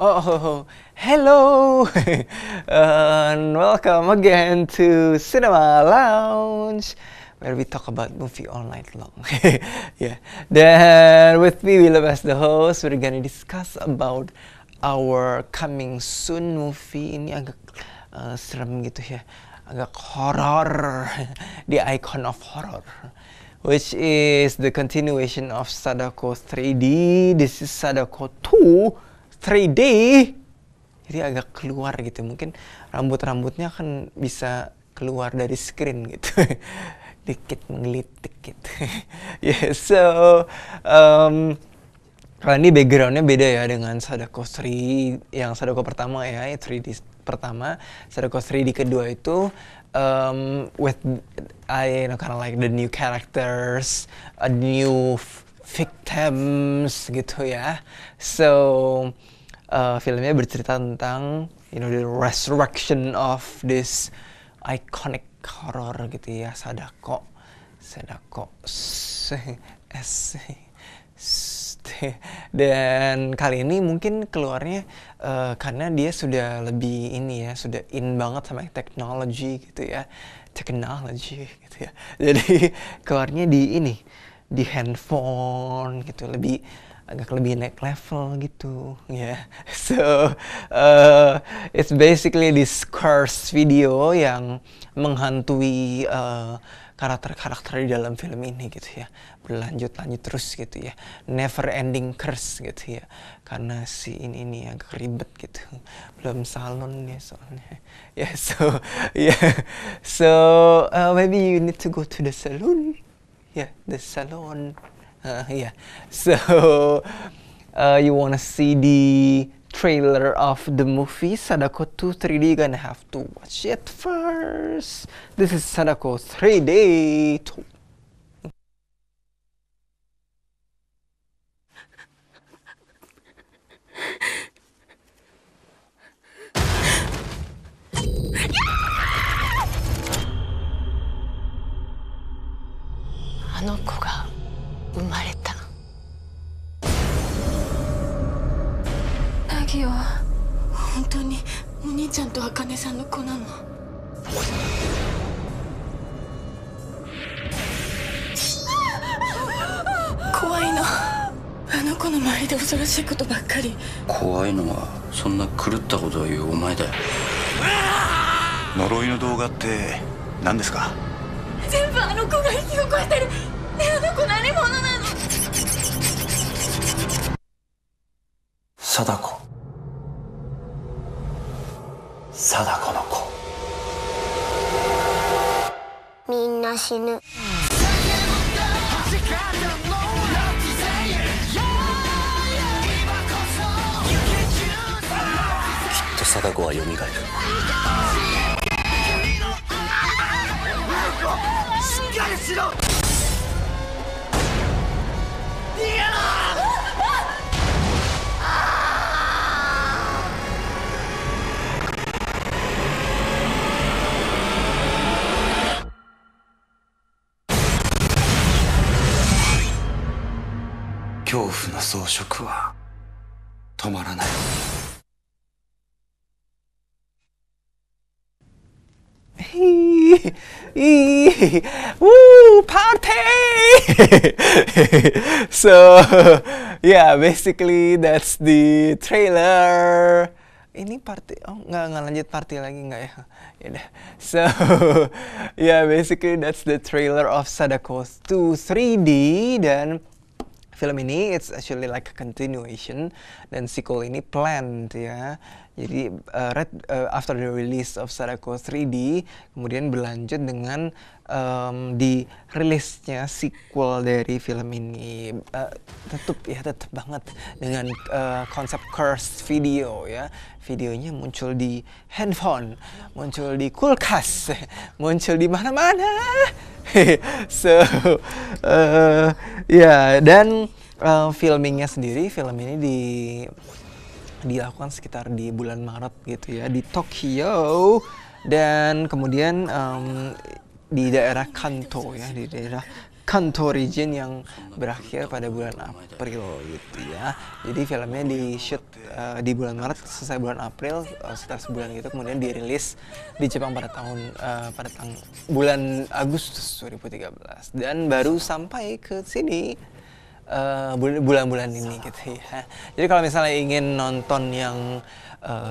Oh, hello and welcome again to Cinema Lounge where we talk about movie all night long. yeah. Then with me, we love as the host, we're gonna discuss about our coming soon movie ini agak uh, serem gitu ya, agak horror, the icon of horror. Which is the continuation of Sadako 3D. This is Sadako 2 3D jadi agak keluar gitu mungkin rambut-rambutnya akan bisa keluar dari screen gitu dikit menggelitik gitu yeah, so um, kalau ini backgroundnya beda ya dengan Sadako 3 yang Sadako pertama ya 3D pertama Sadako 3D kedua itu um, with I you know kind of like the new characters a new victims gitu ya. So uh, filmnya bercerita tentang you know the resurrection of this iconic horror gitu ya Sadako Sadako S dan kali ini mungkin keluarnya uh, karena dia sudah lebih ini ya sudah in banget sama teknologi gitu ya teknologi gitu ya jadi keluarnya di ini di handphone gitu lebih agak lebih naik level gitu ya yeah. so uh, it's basically this curse video yang menghantui uh, karakter-karakter di dalam film ini gitu ya berlanjut-lanjut terus gitu ya never ending curse gitu ya karena si ini ini agak ribet gitu belum salon ya soalnya ya yeah, so yeah so uh, maybe you need to go to the salon yeah the salon uh, yeah so uh, you want to see the trailer of the movie Sadako 2 3D gonna have to watch it first this is Sadako 3D 月よ本当にお兄ちゃんと茜さんの子なの怖いのあの子の周りで恐ろしいことばっかり怖いのはそんな狂ったことを言うお前だよ呪いの動画って何ですか全部あの子が引き起こしてるねあの子何者なの貞子貞子の子みんな死ぬ貞子は蘇るしっかりしろの装飾は止まらないへえいい woo party so yeah basically that's the trailer ini party oh nggak nggak lanjut party lagi nggak ya Yaudah. so yeah basically that's the trailer of Sadako 2 3D dan film ini it's actually like a continuation dan sequel ini planned ya. Jadi uh, Red, uh, after the release of Sadako 3D kemudian berlanjut dengan um, di rilisnya sequel dari film ini uh, eh, tetap ya tetap banget dengan uh, konsep cursed video ya videonya muncul di handphone muncul di kulkas muncul di mana-mana so uh, ya yeah. dan uh, filmingnya sendiri film ini di dilakukan sekitar di bulan Maret gitu ya di Tokyo dan kemudian um, di daerah Kanto ya di daerah Kanto Region yang berakhir pada bulan April gitu ya. Jadi filmnya di shoot uh, di bulan Maret selesai bulan April uh, eh, setelah sebulan gitu kemudian dirilis di Jepang pada tahun uh, pada tang bulan Agustus 2013 dan baru sampai ke sini bulan-bulan uh, ini gitu ya. Jadi kalau misalnya ingin nonton yang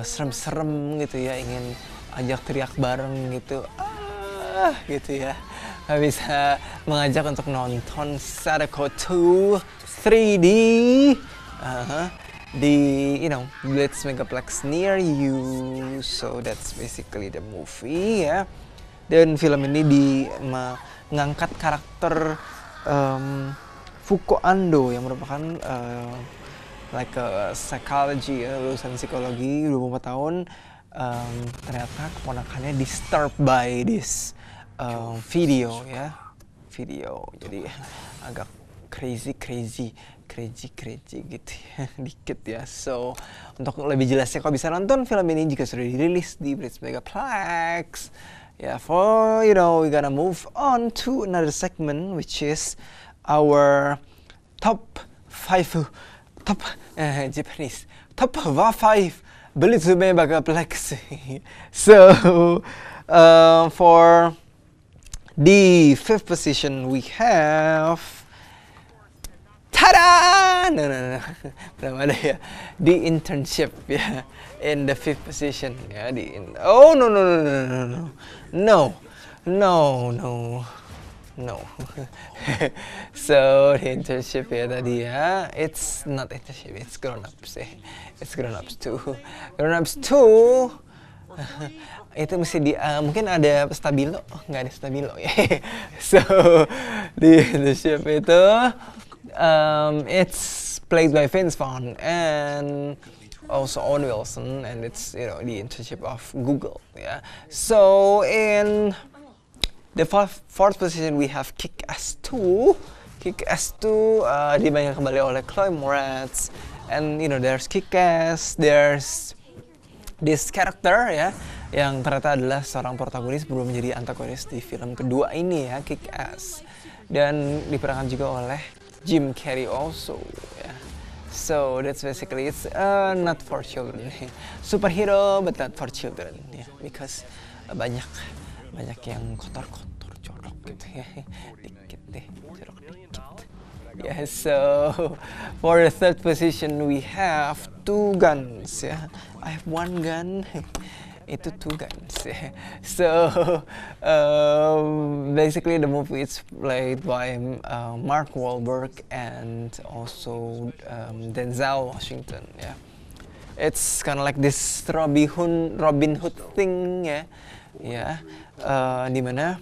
serem-serem uh, serem -serem, gitu ya, ingin ajak teriak bareng gitu, uh, gitu ya bisa mengajak untuk nonton Sadako 2 3D uh -huh. di you know Blitz Megaplex near you so that's basically the movie ya dan film ini di mengangkat karakter um, Fuko Ando yang merupakan uh, like a psychology ya, lulusan psikologi 24 tahun um, ternyata keponakannya disturbed by this um, video ya video jadi agak crazy crazy crazy crazy gitu ya dikit ya so untuk lebih jelasnya kau bisa nonton film ini jika sudah dirilis di Mega Megaplex ya yeah, for you know we gonna move on to another segment which is our top five top uh, Japanese top five Blitz Plex so uh, for the fifth position we have ta-da no no no ada ya the internship ya in the fifth position ya yeah, in oh no no no no no no no no no no so the internship ya tadi ya it's not internship it's grown ups eh. it's grown ups too grown ups too itu mesti di uh, mungkin ada stabilo nggak ada stabilo ya so di the ship itu um, it's played by Vince Vaughn and also Owen Wilson and it's you know the internship of Google yeah so in the fourth, fourth position we have Kick Ass 2 Kick Ass 2 uh, dimainkan kembali oleh Chloe Moretz and you know there's Kick Ass there's this character ya yang ternyata adalah seorang protagonis belum menjadi antagonis di film kedua ini ya Kick Ass dan diperankan juga oleh Jim Carrey also ya. So that's basically it's uh, not for children. Superhero but not for children ya yeah. because uh, banyak banyak yang kotor-kotor jorok gitu ya dikit deh. Yes, so for the third position we have two guns. Yeah, I have one gun. itu two guns. Yeah. So um, basically, the movie is played by um, uh, Mark Wahlberg and also um, Denzel Washington. Yeah, it's kind of like this Robin Hood, Robin Hood thing. Yeah, yeah, uh, dimana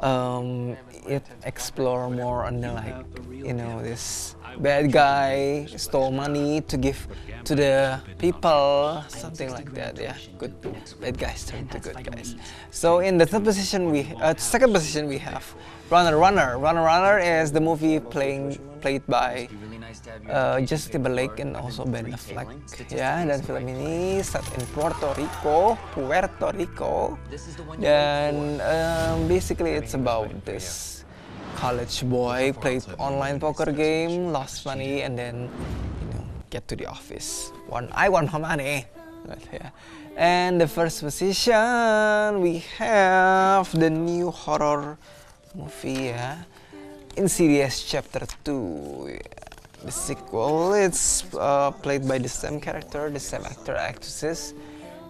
um, it explore more on the, like you know this bad guy stole money to give to the people, something like that. Yeah, good bad guys turn to good guys. So in the third position, we uh, second position we have Runner Runner. Runner Runner is the movie playing played by uh, Justin Timberlake and also Ben Affleck. Yeah, dan film ini set in Puerto Rico, Puerto Rico. Dan um, basically it's about this college boy, played online poker game, lost money, and then you know get to the office. One, I want my money. But, yeah. And the first position we have the new horror movie yeah. Insidious Chapter 2. Yeah. The sequel, it's uh, played by the same character, the same actor, actresses,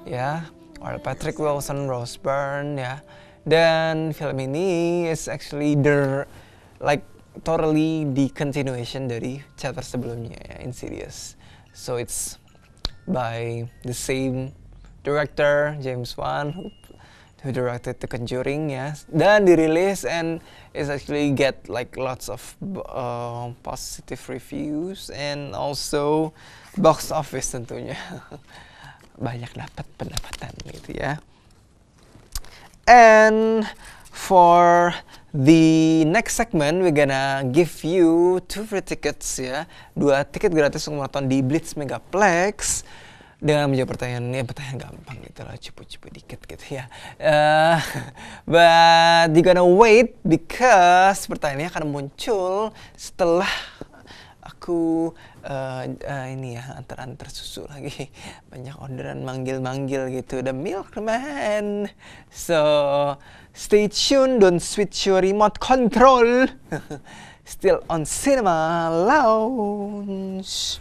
yeah. or Patrick Wilson Rose Byrne, Yeah. Dan film ini is actually the like totally the continuation dari chapter sebelumnya ya, Insidious. So it's by the same director James Wan who, who directed The Conjuring ya. Dan dirilis and is actually get like lots of uh, positive reviews and also box office tentunya. Banyak dapat pendapatan gitu ya. And for the next segment, we're gonna give you two free tickets ya. Dua tiket gratis untuk menonton di Blitz Megaplex dengan menjawab pertanyaan ini pertanyaan gampang gitu lah cepu cepu dikit gitu ya uh, but you gonna wait because pertanyaannya akan muncul setelah aku uh, uh, ini ya antar-antar susu lagi banyak orderan manggil-manggil gitu the milkman so stay tuned don't switch your remote control still on cinema lounge